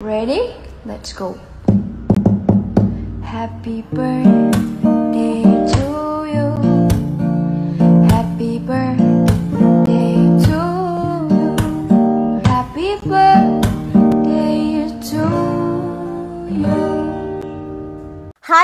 Ready? Let's go. Happy birthday to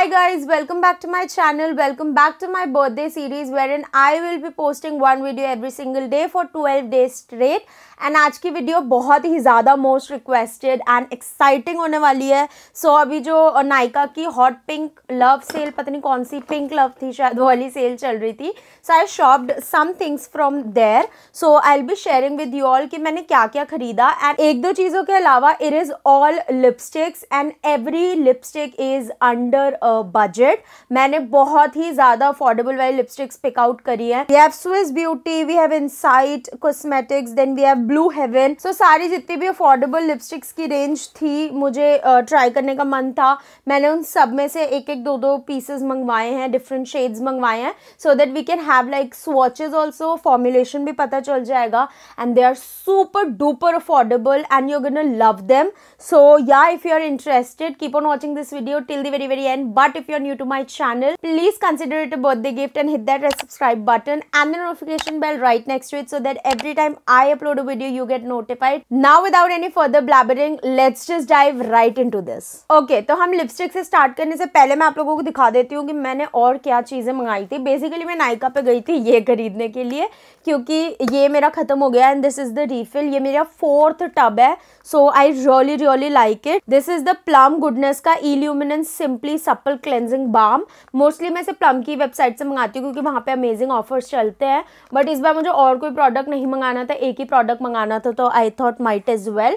hi guys welcome back to my channel welcome back to my birthday series wherein i will be posting one video every single day for 12 days straight and आज की video बहुत ही ज़्यादा most requested and exciting होने वाली है सो so, अभी जो नायका की हॉट पिंक लव सेल पता नहीं कौन सी पिंक लव थी शायद वो वाली सेल चल रही थी so I shopped some things from there so I will be sharing with you all कि मैंने क्या क्या खरीदा एंड एक दो चीज़ों के अलावा it is all lipsticks and every lipstick is under budget मैंने बहुत ही ज़्यादा अफोर्डेबल वाली लिपस्टिक्स पिक आउट करी है we have Swiss beauty we have Insight cosmetics then we have Blue Heaven so सारी जितनी भी अफोर्डेबल लिपस्टिक्स की रेंज थी मुझे ट्राई uh, करने का मन था मैंने उन सब में से एक एक दो दो पीसेज मंगवाए हैं डिफरेंट शेड्स मंगवाए हैं so that we can have like swatches also formulation भी पता चल जाएगा and they are super duper affordable and you gonna love them so yeah if you are interested keep on watching this video till the very very end But if you're new to my channel, please consider it a birthday gift and hit that red subscribe button and the notification bell right next to it so that every time I upload a video, you get notified. Now without any further blabbering, let's just dive right into this. Okay, तो हम lipstick से start करने से पहले मैं आप लोगों को दिखा देती हूँ कि मैंने और क्या चीज़ें मंगाई थी बेसिकली मैं नायका पे गई थी ये खरीदने के लिए क्योंकि ये मेरा ख़त्म हो गया and this is the refill ये मेरा फोर्थ टब है so I really really like it this is the Plum goodness का illuminance simply sup apple cleansing balm mostly मैं इसे प्लम की वेबसाइट से मंगाती हूँ क्योंकि वहाँ पे अमेजिंग ऑफर्स चलते हैं बट इस बार मुझे और कोई प्रोडक्ट नहीं मंगाना था एक ही प्रोडक्ट मंगाना था तो I thought might as well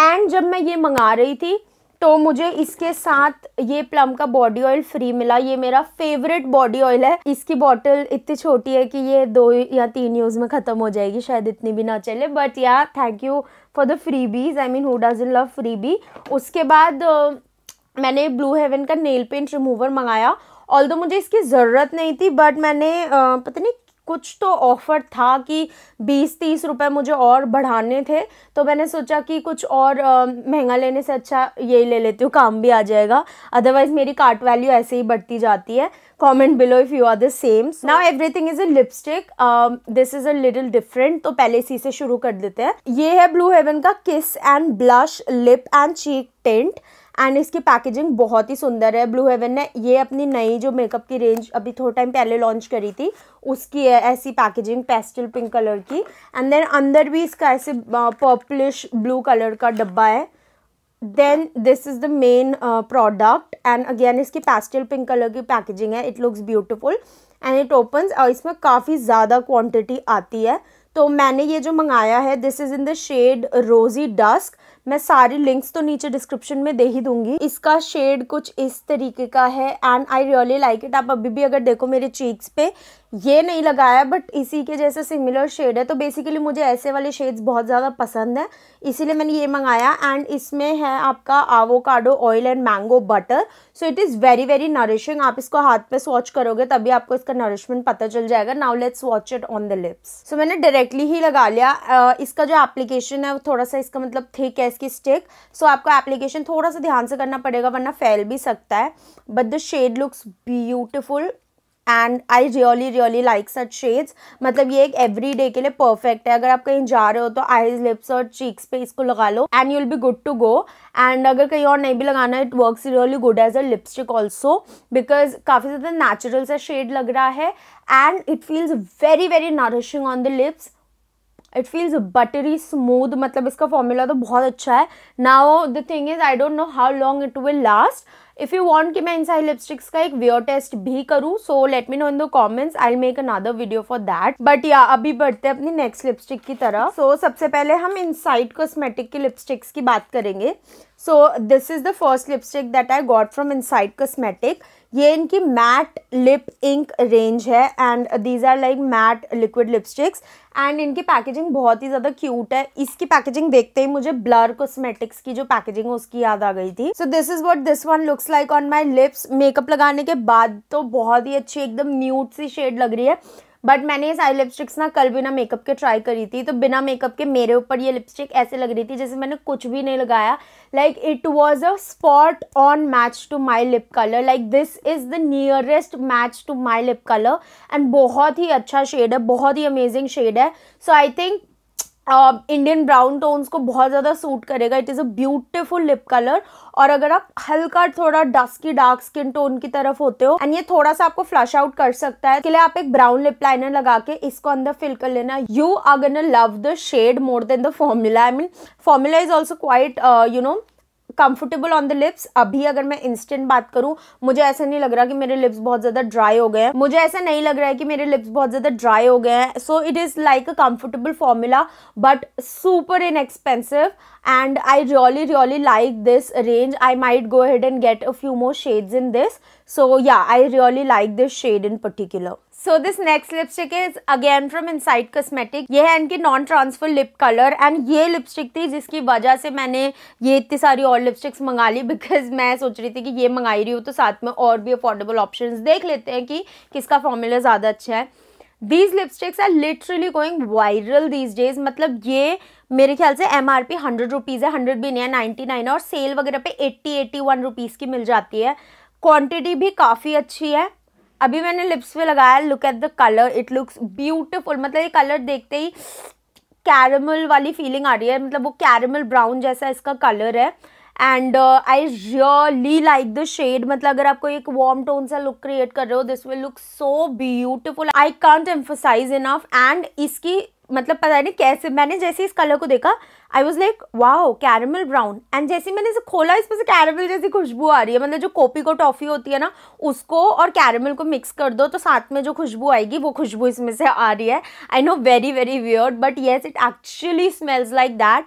and जब मैं ये मंगा रही थी तो मुझे इसके साथ ये प्लम का बॉडी ऑयल फ्री मिला ये मेरा फेवरेट बॉडी ऑयल है इसकी बॉटल इतनी छोटी है कि ये दो या तीन यूज़ में ख़त्म हो जाएगी शायद इतनी भी ना चले but yeah thank you for the freebies I mean who doesn't love freebies उसके बाद मैंने ब्लू हेवन का नेल पेंट रिमूवर मंगाया ऑल मुझे इसकी ज़रूरत नहीं थी बट मैंने पता नहीं कुछ तो ऑफ़र था कि बीस तीस रुपए मुझे और बढ़ाने थे तो मैंने सोचा कि कुछ और महंगा लेने से अच्छा यही ले लेती हूँ काम भी आ जाएगा अदरवाइज़ मेरी कार्ट वैल्यू ऐसे ही बढ़ती जाती है comment below if you are the same now everything is a lipstick this is a little different तो पहले इसी से शुरू कर देते हैं ये है ब्लू हेवन का kiss and blush lip and cheek tint and इसकी पैकेजिंग बहुत ही सुंदर है ब्लू हेवन ने ये अपनी नई जो मेकअप की रेंज अभी थोड़ा टाइम पहले लॉन्च करी थी उसकी है ऐसी पैकेजिंग पेस्टल पिंक कलर की एंड देन अंदर भी इसका ऐसे पर्पलिश ब्लू कलर का डब्बा है then this is the main product and again इसकी पेस्टल पिंक कलर की पैकेजिंग है it looks beautiful and it open और इसमें काफ़ी ज़्यादा क्वान्टिटी आती है तो मैंने ये जो मंगाया है this is in the shade rosy dusk मैं सारी लिंक्स तो नीचे डिस्क्रिप्शन में दे ही दूंगी इसका शेड कुछ इस तरीके का है and I really like it आप अभी भी अगर देखो मेरे चीक्स पे ये नहीं लगाया बट इसी के जैसा सिमिलर शेड है तो बेसिकली मुझे ऐसे वाले शेड्स बहुत ज़्यादा पसंद है इसीलिए मैंने ये मंगाया एंड इसमें है आपका avocado oil and mango butter so it is very very nourishing आप इसको हाथ पे स्वॉच करोगे तभी आपको इसका नरिशमेंट पता चल जाएगा now let's watch it on the lips so मैंने डायरेक्टली ही लगा लिया uh, इसका जो एप्लीकेशन है वो थोड़ा सा इसका मतलब थिक है इसकी स्टिक सो so, आपको एप्लीकेशन थोड़ा सा ध्यान से करना पड़ेगा वरना फैल भी सकता है but the shade looks beautiful and I really really like such shades मतलब ये एक एवरी डे के लिए परफेक्ट है अगर आप कहीं जा रहे हो तो आईज लिप्स और चीक्स पे इसको लगा लो and you will be good to go and अगर कहीं और नहीं भी लगाना it work really good as a lipstick also because काफ़ी ज़्यादा नेचुरल सा शेड लग रहा है and it feels very very nourishing on the lips it feels buttery smooth मतलब इसका फॉर्मूला तो बहुत अच्छा है now the thing is I don't know how long it will last if you want कि मैं इन सारी लिपस्टिक्स का एक वेयर टेस्ट भी करूँ so let me know in the comments I make another video for that but yeah अभी बढ़ते हैं अपनी नेक्स्ट लिपस्टिक की तरह सो so, सबसे पहले हम इन साइड कॉस्मेटिक की लिपस्टिक्स की बात करेंगे so this is the first lipstick that I got from Insight cosmetic ये इनकी मैट लिप इंक रेंज है and these are like matte liquid lipsticks and इनकी पैकेजिंग बहुत ही ज़्यादा क्यूट है इसकी पैकेजिंग देखते ही मुझे ब्लर कॉस्मेटिक्स की जो पैकेजिंग है उसकी याद आ गई थी so this is what this one looks like on my lips makeup लगाने के बाद तो बहुत ही अच्छी एकदम न्यूट सी शेड लग रही है बट मैंने ये सारी लिपस्टिक्स ना कल बिना मेकअप के ट्राई करी थी तो बिना मेकअप के मेरे ऊपर ये लिपस्टिक ऐसे लग रही थी जैसे मैंने कुछ भी नहीं लगाया like it was a spot on match to my lip colour like this is the nearest match to my lip colour and बहुत ही अच्छा शेड है बहुत ही अमेजिंग शेड है so I think Indian brown tones को बहुत ज़्यादा suit करेगा it is a beautiful lip colour और अगर आप हल्का थोड़ा डस्की डार्क स्किन टोन की तरफ होते हो एंड ये थोड़ा सा आपको फ्लश आउट कर सकता है इसके लिए आप एक ब्राउन लिप लाइनर लगा के इसको अंदर फिल कर लेना you are gonna love the shade more than the formula I mean formula is also quite you know comfortable on the lips अभी अगर मैं इंस्टेंट बात करूँ मुझे ऐसा नहीं लग रहा कि मेरे लिप्स बहुत ज़्यादा ड्राई हो गए हैं मुझे ऐसा नहीं लग रहा है कि मेरे लिप्स बहुत ज़्यादा ड्राई हो गए हैं so it is like a comfortable formula but super inexpensive and I really really like this range I might go head and get a few more shades in this so yeah I really like this shade in particular so this next lipstick is again from Insight cosmetic ये है इनकी non transfer lip colour and ये lipstick थी जिसकी वजह से मैंने ये इतनी सारी और लिपस्टिक्स मंगा ली बिकॉज मैं सोच रही थी कि ये मंगाई रही हूँ तो साथ में और भी अफोर्डेबल ऑप्शन देख लेते हैं कि किसका फॉर्मूला ज़्यादा अच्छा है these lipsticks are literally going viral these days मतलब ये मेरे ख्याल से M R P hundred rupees है हंड्रेड भी नहीं है नाइन्टी नाइन और सेल वगैरह पे एट्टी एट्टी वन रुपीज़ की मिल जाती है क्वान्टिटी भी काफ़ी अच्छी है अभी मैंने लिप्स पे लगाया look at the colour it looks beautiful मतलब ये कलर देखते ही कैरमल वाली फीलिंग आ रही है मतलब वो कैरमल ब्राउन जैसा इसका कलर है and I really like the shade मतलब अगर आपको एक वार्म टोन सा लुक क्रिएट कर रहे हो this will look so beautiful I can't emphasise enough and इसकी मतलब पता नहीं कैसे मैंने जैसे इस कलर को देखा I was like wow caramel brown and जैसे मैंने इसे खोला इसमें से कैरमल जैसी खुशबू आ रही है मतलब जो कॉपी को टॉफ़ी होती है ना उसको और कैरमल को मिक्स कर दो तो साथ में जो खुशबू आएगी वो खुशबू इसमें से आ रही है I know very very weird but yes it actually smells like that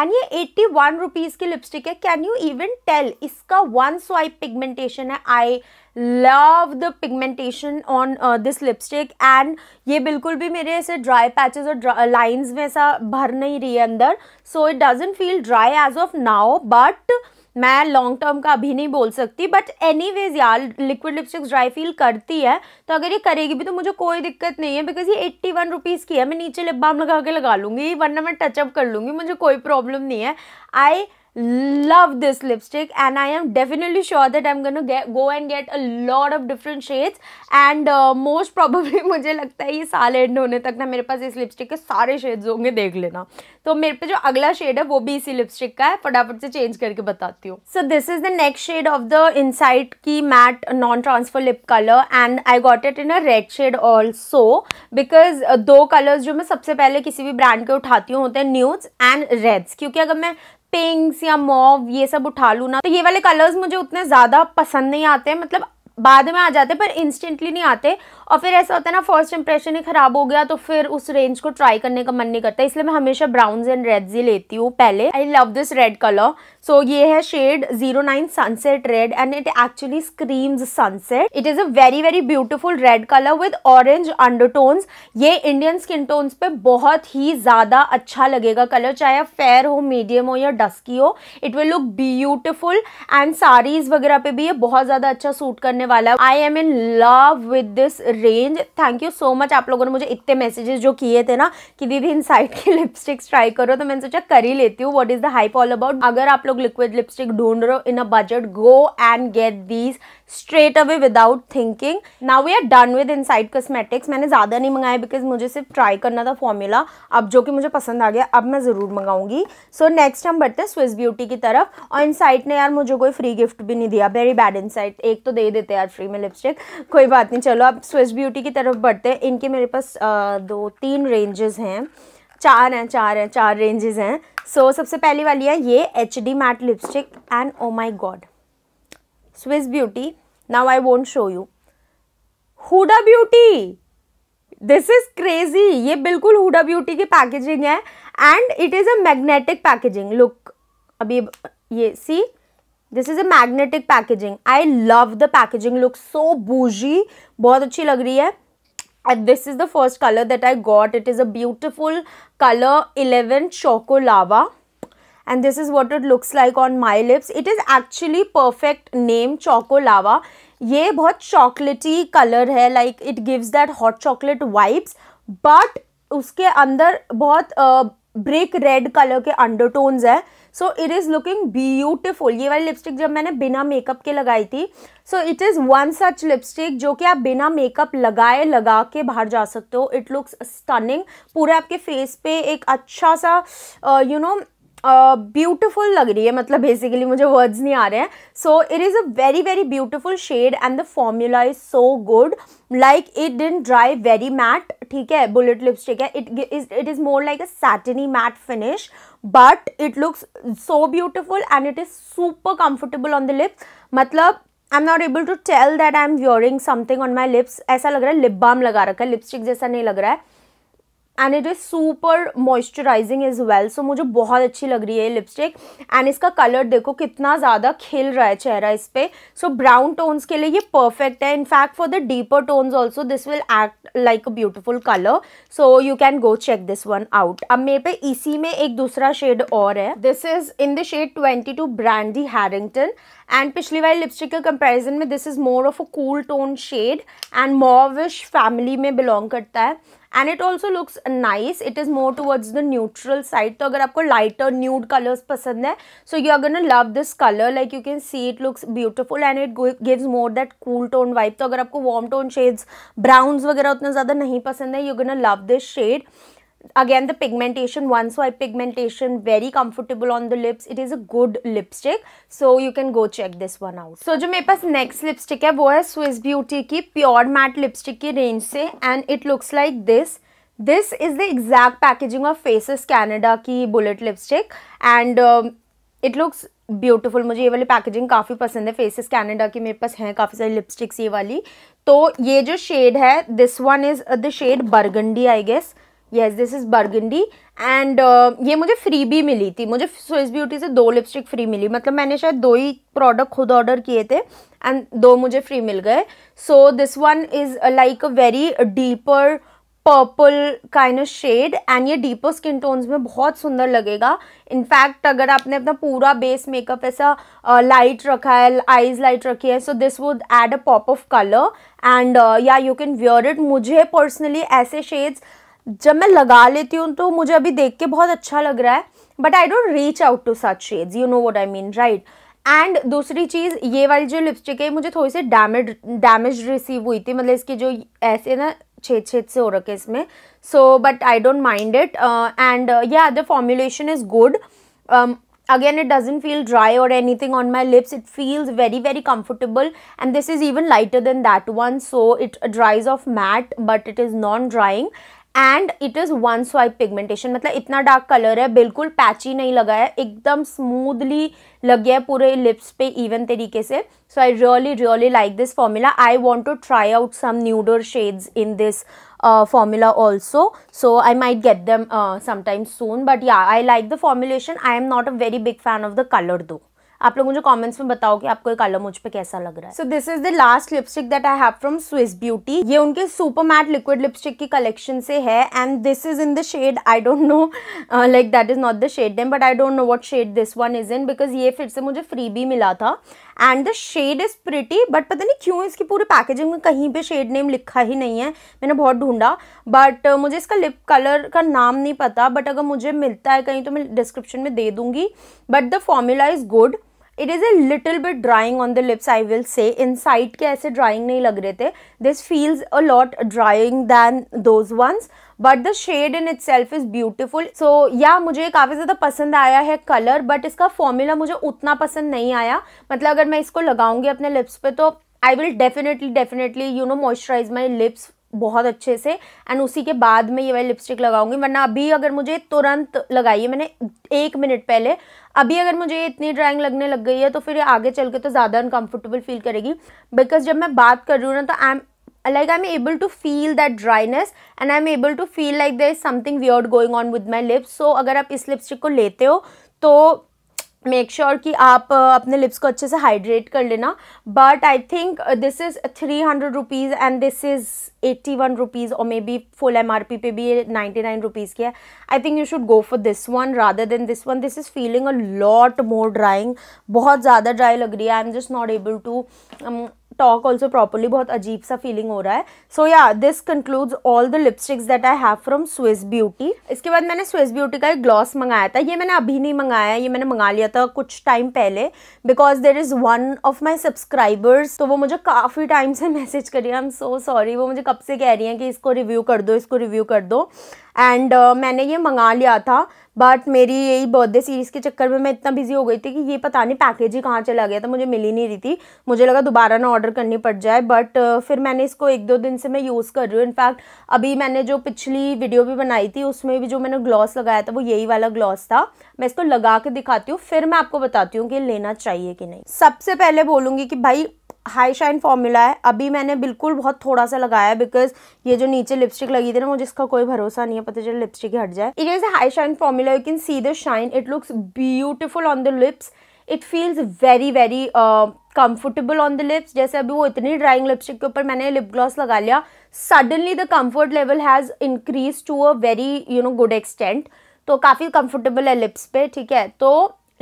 and ये एट्टी वन रुपीज़ की लिपस्टिक है कैन यू इवन टेल इसका वन स्वाइप पिगमेंटेशन है I love the pigmentation on this lipstick and ये बिल्कुल भी मेरे ऐसे ड्राई पैचेस और लाइंस में ऐसा भर नहीं रही है अंदर so it doesn't feel dry as of now but मैं लॉन्ग टर्म का अभी नहीं बोल सकती बट एनी वेज यार लिक्विड लिपस्टिक्स ड्राई फील करती है तो अगर ये करेगी भी तो मुझे कोई दिक्कत नहीं है बिकॉज ये एट्टी वन रुपीज़ की है मैं नीचे लिप बाम लगा के लगा लूँगी वरना मैं टचअप कर लूँगी मुझे कोई प्रॉब्लम नहीं है आई love this lipstick and i am definitely sure that i'm gonna get go and get a lot of different shades and uh, most probably मुझे लगता है ये साल एंड होने तक ना मेरे पास इस लिपस्टिक के सारे शेड्स होंगे देख लेना तो मेरे पे जो अगला शेड है वो भी इसी लिपस्टिक का है फटाफट से चेंज करके बताती हूँ so this is the next shade of the Insight की matte non transfer lip colour and I got it in a red shade also because दो कलर्स जो मैं सबसे पहले किसी भी ब्रांड के उठाती हूँ होते हैं न्यूज एंड रेड्स क्योंकि अगर मैं पिंक्स या मॉव ये सब उठा लू ना तो ये वाले कलर्स मुझे उतने ज़्यादा पसंद नहीं आते हैं मतलब बाद में आ जाते पर इंस्टेंटली नहीं आते और फिर ऐसा होता है ना फर्स्ट इंप्रेशन ही ख़राब हो गया तो फिर उस रेंज को ट्राई करने का मन नहीं करता इसलिए मैं हमेशा ब्राउन एंड रेड्स ही लेती हूँ पहले I love this red colour so ये है shade zero nine sunset red and it actually screams sunset it is a very very beautiful red colour with orange undertones ये इंडियन स्किन टोन्स पे बहुत ही ज़्यादा अच्छा लगेगा कलर चाहे फेयर हो मीडियम हो या डस्की हो it will look beautiful and saris वगैरह पे भी ये बहुत ज़्यादा अच्छा सूट करने वाला I am in love with this range thank you so much आप लोगों ने मुझे इतने मैसेजेस जो किए थे ना कि दीदी इन साइड की लिपस्टिक्स ट्राई करो तो मैंने सोचा कर ही लेती हूँ what is the hype all about अगर आप लोग लिक्विड लिपस्टिक ढूंढ रहे हो in a budget go and get these straight away without thinking now we are done with Insight cosmetics मैंने ज़्यादा नहीं मंगाया बिकॉज मुझे सिर्फ ट्राई करना था फॉर्मूला अब जो कि मुझे पसंद आ गया अब मैं ज़रूर मंगाऊंगी सो so, नेक्स्ट हम बढ़ते हैं स्विस ब्यूटी की तरफ और इन साइट ने यार मुझे कोई फ्री गिफ्ट भी नहीं दिया वेरी बैड इनसाइट एक तो दे देते यार फ्री में लिपस्टिक कोई बात नहीं चलो अब स्विस ब्यूटी की तरफ बढ़ते हैं इनके मेरे पास आ, दो तीन रेंजेस हैं चार हैं चार हैं चार रेंजेस हैं सो so, सबसे पहली वाली है ये H D matte lipstick and oh my god Swiss Beauty. Now I won't show you. Huda Beauty. This is crazy ये बिल्कुल हुडा ब्यूटी की पैकेजिंग है and it is a magnetic packaging look अभी ये see this is a magnetic packaging I love the packaging look so boujee बहुत अच्छी लग रही है and this is the first color that I got. It is a beautiful color 11 Choco Lava. and this is what it looks like on my lips it is actually perfect name choco lava ये बहुत chocolatey colour है like it gives that hot chocolate vibes but उसके अंदर बहुत brick red colour के undertones है so it is looking beautiful ये वाली लिपस्टिक जब मैंने बिना मेकअप के लगाई थी so it is one such lipstick जो कि आप बिना मेकअप लगाए लगा के बाहर जा सकते हो इट लुक्स स्टनिंग पूरे आपके फेस पे एक अच्छा सा you uh, know you know, beautiful uh, लग रही है मतलब बेसिकली मुझे वर्ड्स नहीं आ रहे हैं so it is a very very beautiful shade and the formula is so good like it didn't dry very matte ठीक है बुलेट लिपस्टिक है it is it is more like a satiny matte finish but it looks so beautiful and it is super comfortable on the lips मतलब I am not able to tell that I am wearing something on my lips ऐसा लग रहा है lip balm लगा रखा है lipstick जैसा नहीं लग रहा है and it is super moisturising as well so मुझे बहुत अच्छी लग रही है ये लिपस्टिक एंड इसका कलर देखो कितना ज़्यादा खिल रहा है चेहरा इस पर सो ब्राउन टोन्स के लिए ये परफेक्ट है in fact for the deeper tones also this will act like a beautiful colour so you can go check this one out अब मेरे पे इसी में एक दूसरा शेड और है this is in the shade twenty two brandy Harrington and पिछली वाली लिपस्टिक के कंपेरिजन में this is more of a cool tone shade and mauvish family में बिलोंग करता है and it also looks nice it is more towards the neutral side तो अगर आपको लाइटर न्यूड कलर्स पसंद है so you are gonna love this colour like you can see it looks beautiful and it gives more that cool tone vibe तो अगर आपको warm tone shades browns वगैरह उतना ज़्यादा नहीं पसंद है you gonna love this shade again the pigmentation one swipe pigmentation very comfortable on the lips it is a good lipstick so you can go check this one out so जो मेरे पास next lipstick है वो है Swiss Beauty की pure matte lipstick की range से and it looks like this this is the exact packaging of faces Canada की bullet lipstick and um, it looks beautiful मुझे ये वाली पैकेजिंग काफ़ी पसंद है फेसेस कैनेडा की मेरे पास हैं काफ़ी सारी लिपस्टिक्स ये वाली तो ये जो शेड है this one is the shade burgundy I guess yes this is burgundy and ये मुझे फ्री भी मिली थी मुझे स्विस ब्यूटी से दो लिपस्टिक फ्री मिली मतलब मैंने शायद दो ही प्रोडक्ट खुद ऑर्डर किए थे एंड दो मुझे फ्री मिल गए so this one is like a very deeper purple kind shade and ये डीपर स्किन टोन्स में बहुत सुंदर लगेगा इनफैक्ट अगर आपने अपना पूरा बेस मेकअप ऐसा लाइट uh, रखा है आईज लाइट रखी है so this would add a pop of colour and yeah you can wear it मुझे पर्सनली ऐसे शेड्स जब मैं लगा लेती हूँ तो मुझे अभी देख के बहुत अच्छा लग रहा है but I don't reach out to such shades you know what I mean right and दूसरी चीज़ ये वाली जो लिपस्टिक है मुझे थोड़ी सी डैमेज डैमेज रिसीव हुई थी मतलब इसके जो ऐसे ना छेद छेद से हो रखे इसमें so but I don't mind it and yeah the formulation is good again it doesn't feel dry or anything on my lips it feels very very comfortable and this is even lighter than that one so it dries off matte but it is non drying and it is one swipe pigmentation मतलब इतना dark colour है बिल्कुल patchy नहीं लगा है एकदम smoothly लग गया है पूरे लिप्स पे इवन तरीके से so I really really like this formula I want to try out some nuder shades in this formula also so I might get them sometimes soon but yeah I like the formulation I am not a very big fan of the colour though आप लोग मुझे comments में बताओ कि आपको ये colour मुझ पे कैसा लग रहा है so this is the last lipstick that I have from Swiss Beauty ये उनके सुपर मैट लिक्विड लिपस्टिक की कलेक्शन से है and this is in the shade I don't know like that is not the shade name but I don't know what shade this one is in because ये फिर से मुझे free भी मिला था and the shade is pretty but पता नहीं क्यों इसकी पूरी पैकेजिंग में कहीं पे शेड नेम लिखा ही नहीं है मैंने बहुत ढूंढा बट uh, मुझे इसका लिप कलर का नाम नहीं पता बट अगर मुझे मिलता है कहीं तो मैं डिस्क्रिप्शन में दे दूंगी but the formula is good it is a little bit drying on the lips I will say inside के ऐसे ड्राइंग नहीं लग रहे थे this feels a lot drying than those ones but the shade in itself is beautiful so yeah मुझे काफ़ी ज़्यादा पसंद आया है कलर बट इसका फॉर्मूला मुझे उतना पसंद नहीं आया मतलब अगर मैं इसको लगाऊंगी अपने लिप्स पे तो I will definitely definitely you know moisturise my lips बहुत अच्छे से एंड उसी के बाद में ये वाली लिपस्टिक लगाऊंगी वरना अभी अगर मुझे तुरंत लगाई है मैंने एक मिनट पहले अभी अगर मुझे इतनी ड्राइंग लगने लग गई है तो फिर ये आगे चल के तो ज़्यादा अनकम्फर्टेबल फील करेगी बिकॉज जब मैं बात कर रही हूँ ना तो I am like I am able to feel that dryness and I am able to feel like there something we weird going on with my lips so अगर आप इस लिपस्टिक को लेते हो तो मेक श्योर sure कि आप अपने लिप्स को अच्छे से हाइड्रेट कर लेना but I think this is three hundred rupees and this is eighty one rupees और maybe full M R P पे भी ये नाइन्टी नाइन रुपीज़ की है I think you should go for this one rather than this one this is feeling a lot more drying बहुत ज़्यादा dry लग रही है I am just not able to talk also properly बहुत अजीब सा फीलिंग हो रहा है so yeah this concludes all the lipsticks that I have from Swiss Beauty इसके बाद मैंने स्विस ब्यूटी का एक ग्लॉस मंगाया था ये मैंने अभी नहीं मंगाया ये मैंने मंगा लिया था कुछ टाइम पहले because there is one of my subscribers तो वो मुझे काफ़ी टाइम से मैसेज करी आई एम सो सॉरी वो मुझे कब से कह रही हैं कि इसको रिव्यू कर दो इसको रिव्यू कर दो एंड uh, मैंने ये मंगा लिया था बट मेरी यही बर्थडे सीरीज़ के चक्कर में मैं इतना बिजी हो गई थी कि ये पता नहीं पैकेज ही कहाँ चला गया था मुझे मिल ही नहीं रही थी मुझे लगा दोबारा ना ऑर्डर करनी पड़ जाए बट uh, फिर मैंने इसको एक दो दिन से मैं यूज़ कर रही हूँ इनफैक्ट अभी मैंने जो पिछली वीडियो भी बनाई थी उसमें भी जो मैंने ग्लॉस लगाया था वो यही वाला ग्लॉस था मैं इसको लगा के दिखाती हूँ फिर मैं आपको बताती हूँ कि लेना चाहिए कि नहीं सबसे पहले बोलूँगी कि भाई हाई शाइन फॉर्मूला है अभी मैंने बिल्कुल बहुत थोड़ा सा लगाया बिकॉज ये जो नीचे लिपस्टिक लगी थी ना मुझे इसका कोई भरोसा नहीं है पता चले लिपस्टिक हट जाए it is high shine formula you can see the shine it looks beautiful on the lips it feels very very comfortable on the lips जैसे अभी वो इतनी ड्राइंग लिपस्टिक के ऊपर मैंने लिप ग्लॉस लगा लिया suddenly the comfort level has increase to a very you know good extent तो काफ़ी कंफर्टेबल है लिप्स पे ठीक है तो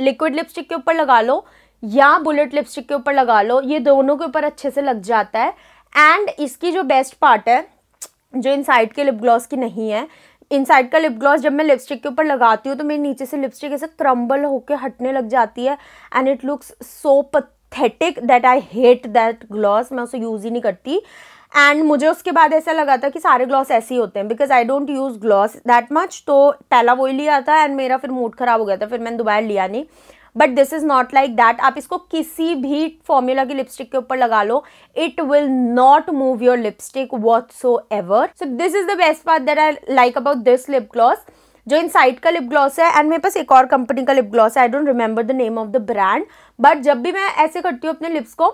लिक्विड लिपस्टिक के ऊपर लगा लो या बुलेट लिपस्टिक के ऊपर लगा लो ये दोनों के ऊपर अच्छे से लग जाता है एंड इसकी जो बेस्ट पार्ट है जो इन साइड के लिप ग्लॉस की नहीं है इन साइड का लिप ग्लॉस जब मैं लिपस्टिक के ऊपर लगाती हूँ तो मेरे नीचे से लिपस्टिक ऐसे क्रम्बल होकर हटने लग जाती है and it looks so pathetic that I hate that gloss मैं उसे यूज़ ही नहीं करती एंड मुझे उसके बाद ऐसा लगा था कि सारे ग्लॉस ऐसे ही होते हैं because I don't use gloss that much तो पहला वो ही लिया था एंड मेरा फिर मूड ख़राब हो गया था फिर मैंने दोबारा लिया नहीं but this is not like that आप इसको किसी भी फॉर्मूला की लिपस्टिक के ऊपर लगा लो it will not move your lipstick whatsoever so this is the best part that I like about this lip gloss जो इन साइड का लिप ग्लॉस है एंड मेरे पास एक और कंपनी का लिप ग्लॉस है I don't remember the name of the brand but जब भी मैं ऐसे करती हूँ अपने लिप्स को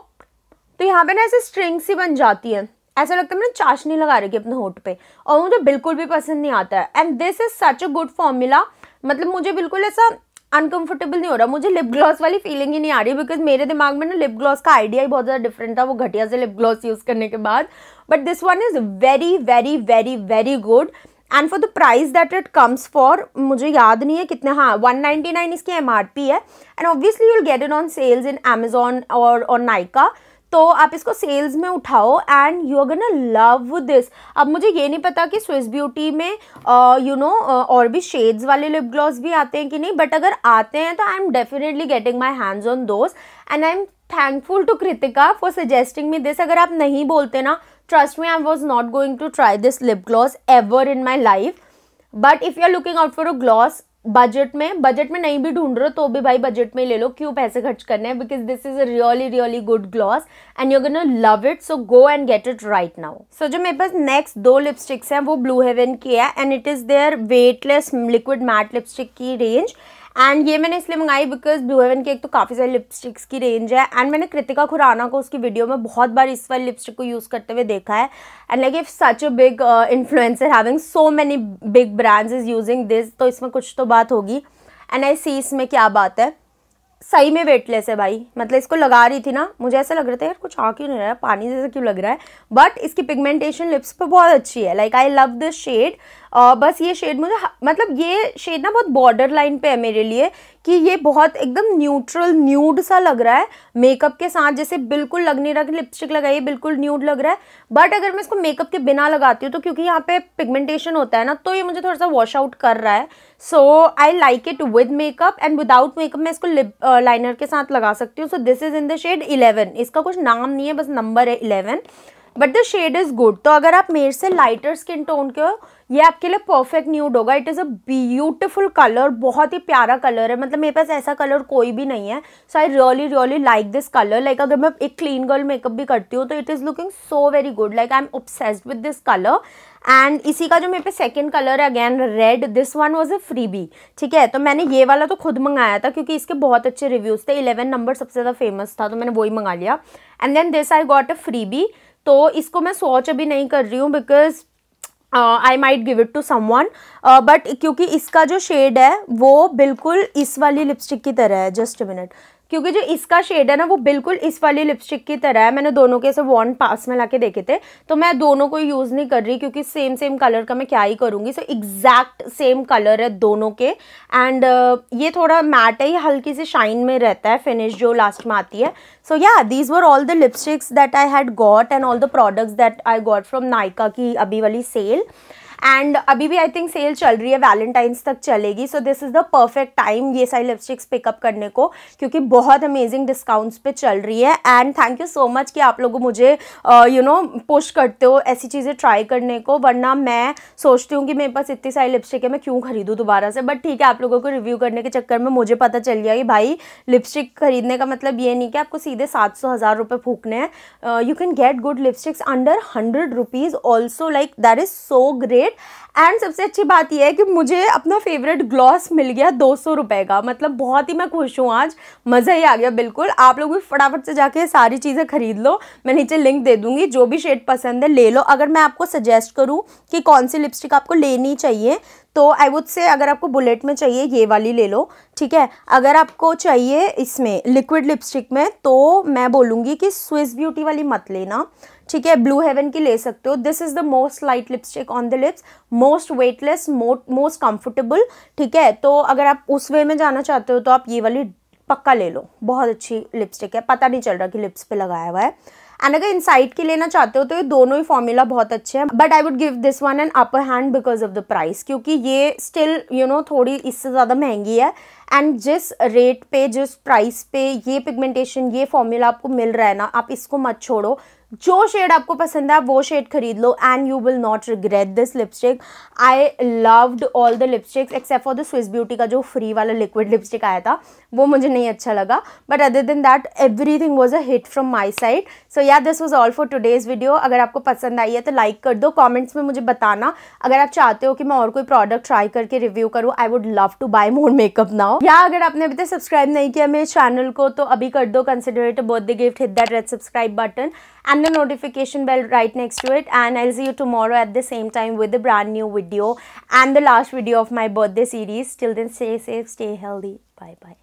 तो यहाँ पे ना ऐसे स्ट्रिंग सी बन जाती है ऐसा लगता है मैंने चाशनी लगा रखी अपने होठ पे और मुझे बिल्कुल भी पसंद नहीं आता है and this is such a good formula मतलब मुझे बिल्कुल ऐसा अनकंफर्टेबल नहीं हो रहा मुझे लिप ग्लॉस वाली फीलिंग ही नहीं आ रही बिकॉज मेरे दिमाग में ना लिप ग्लॉस का आइडिया ही बहुत ज़्यादा डिफरेंट था वो घटिया से लिप ग्लॉस यूज़ करने के बाद but this one is very very very very good and for the price that it comes for मुझे याद नहीं है कितने हाँ 199 इसकी एम है and obviously you'll get it on sales in Amazon और ऑन नाइका तो आप इसको सेल्स में उठाओ and you are gonna love this अब मुझे ये नहीं पता कि स्विस ब्यूटी में यू uh, नो uh, और भी शेड्स वाले लिप ग्लॉस भी आते हैं कि नहीं बट अगर आते हैं तो I am definitely getting my hands on those and I am thankful to Kritika for suggesting me this अगर आप नहीं बोलते ना trust me I was not going to try this lip gloss ever in my life but if you are looking out for a gloss budget में budget में नहीं भी ढूंढ रहे हो तो भी भाई बजट में ले लो क्यों पैसे खर्च करने हैं because this is a really really good gloss and you gonna love it so go and get it right now so जो मेरे पास नेक्स्ट दो लिपस्टिक्स हैं वो ब्लू हेवन की है and it is there weightless liquid matte lipstick की range एंड ये मैंने इसलिए मंगाई बिकॉज ब्लू हेवन की एक तो काफ़ी सारी लिपस्टिक्स की रेंज है एंड मैंने कृतिका खुराना को उसकी वीडियो में बहुत बार इस वाली लिपस्टिक को यूज़ करते हुए देखा है and like if such a big influencer having so many big brands is using this तो इसमें कुछ तो बात होगी एंड आई सी इसमें क्या बात है सही में वेटलेस है भाई मतलब इसको लगा रही थी ना मुझे ऐसा लग रहा था यार कुछ आ क्यों नहीं रहा है पानी जैसा क्यों लग रहा है बट इसकी पिगमेंटेशन लिप्स पर बहुत अच्छी है like I love the shade ah, बस ये शेड मुझे मतलब ये शेड ना बहुत बॉर्डर लाइन पे है मेरे लिए कि ये बहुत एकदम न्यूट्रल न्यूड सा लग रहा है मेकअप के साथ जैसे बिल्कुल लग नहीं रहा कि लिपस्टिक लगाइए बिल्कुल न्यूड लग रहा है बट अगर मैं इसको मेकअप के बिना लगाती हूँ तो क्योंकि यहाँ पे पिगमेंटेशन होता है ना तो ये मुझे थोड़ा सा वॉश आउट कर रहा है so I like it with makeup and without makeup मैं इसको लिप लाइनर के साथ लगा सकती हूँ so this is in the shade eleven इसका कुछ नाम नहीं है बस नंबर है eleven but the shade is good तो अगर आप मेरे से लाइटर स्किन टोन के हो ये आपके लिए परफेक्ट न्यूड होगा it is a beautiful colour बहुत ही प्यारा कलर है मतलब मेरे पास ऐसा कलर कोई भी नहीं है so I really really like this colour like अगर मैं एक क्लीन गर्ल मेकअप भी करती हूँ तो it is looking so very good like I am obsessed with this colour and इसी का जो मेरे पे सेकेंड कलर है again red this one was a freebie ठीक है तो मैंने ये वाला तो खुद मंगाया था क्योंकि इसके बहुत अच्छे रिव्यूज़ थे इलेवन नंबर सबसे ज़्यादा फेमस था तो मैंने वही मंगा लिया and then this I got a freebie तो इसको मैं सोच अभी नहीं कर रही हूँ because I might give it to someone but क्योंकि इसका जो शेड है वो बिल्कुल इस वाली लिपस्टिक की तरह है जस्ट मिनट क्योंकि जो इसका शेड है ना वो बिल्कुल इस वाली लिपस्टिक की तरह है मैंने दोनों के ऐसे वॉन्ड पास में ला के देखे थे तो मैं दोनों को यूज़ नहीं कर रही क्योंकि सेम सेम कलर का मैं क्या ही करूँगी सो एग्जैक्ट सेम कलर है दोनों के एंड uh, ये थोड़ा मैट है ये हल्की सी शाइन में रहता है फिनिश जो लास्ट में आती है so yeah these were all the lipsticks that I had got and all the products that I got from Nykaa की अभी वाली सेल एंड अभी भी आई थिंक सेल चल रही है वैलेंटाइंस तक चलेगी so this is the perfect time ये सारी लिपस्टिक्स पिकअप करने को क्योंकि बहुत अमेजिंग डिस्काउंट्स पे चल रही है and thank you so much कि आप लोगों मुझे यू नो पुश करते हो ऐसी चीज़ें ट्राई करने को वरना मैं सोचती हूँ कि मेरे पास इतनी सारी लिपस्टिक है मैं क्यों खरीदूँ दोबारा से बट ठीक है आप लोगों को रिव्यू करने के चक्कर में मुझे पता चल गया कि भाई लिपस्टिक खरीदने का मतलब ये नहीं कि आपको सीधे सात सौ हज़ार रुपये फूकने हैं you can get good lipsticks under hundred rupees also like that is so great right and सबसे अच्छी बात यह है कि मुझे अपना फेवरेट ग्लॉस मिल गया दो सौ रुपए का मतलब बहुत ही मैं खुश हूँ आज मज़ा ही आ गया बिल्कुल आप लोग भी फटाफट से जाके सारी चीज़ें खरीद लो मैं नीचे लिंक दे दूंगी जो भी शेड पसंद है ले लो अगर मैं आपको सजेस्ट करूँ कि कौन सी लिपस्टिक आपको लेनी चाहिए तो आई वुड से अगर आपको बुलेट में चाहिए ये वाली ले लो ठीक है अगर आपको चाहिए इसमें लिक्विड लिपस्टिक में तो मैं बोलूँगी कि स्विस ब्यूटी वाली मत लेना ठीक है ब्लू हेवन की ले सकते हो this is the most light lipstick on the lips most weightless most comfortable ठीक है तो अगर आप उस वे में जाना चाहते हो तो आप ये वाली पक्का ले लो बहुत अच्छी लिपस्टिक है पता नहीं चल रहा कि लिप्स पे लगाया हुआ है एंड अगर इनसाइट की लेना चाहते हो तो ये दोनों ही फॉर्मूला बहुत अच्छे हैं but I would give this one an upper hand because of the price क्योंकि ये स्टिल यू नो थोड़ी इससे ज़्यादा महंगी है एंड जिस रेट पे जिस प्राइस पे ये पिगमेंटेशन ये फॉर्मूला आपको मिल रहा है ना आप इसको मत छोड़ो जो शेड आपको पसंद है वो शेड खरीद लो and you will not regret this lipstick I loved all the lipsticks except for the Swiss Beauty का जो फ्री वाला लिक्विड लिपस्टिक आया था वो मुझे नहीं अच्छा लगा but other than that everything was a hit from my side so yeah this was all for today's video अगर आपको पसंद आई है तो लाइक कर दो कॉमेंट्स में मुझे बताना अगर आप चाहते हो कि मैं और कोई प्रोडक्ट ट्राई करके रिव्यू करूँ I would love to buy more makeup now या अगर आपने अभी तक सब्सक्राइब नहीं किया मेरे चैनल को तो अभी कर दो consider it birthday gift hit that red subscribe button and the notification bell right next to it and I see you tomorrow at the same time with the brand new video and the last video of my birthday series till then stay safe stay healthy bye bye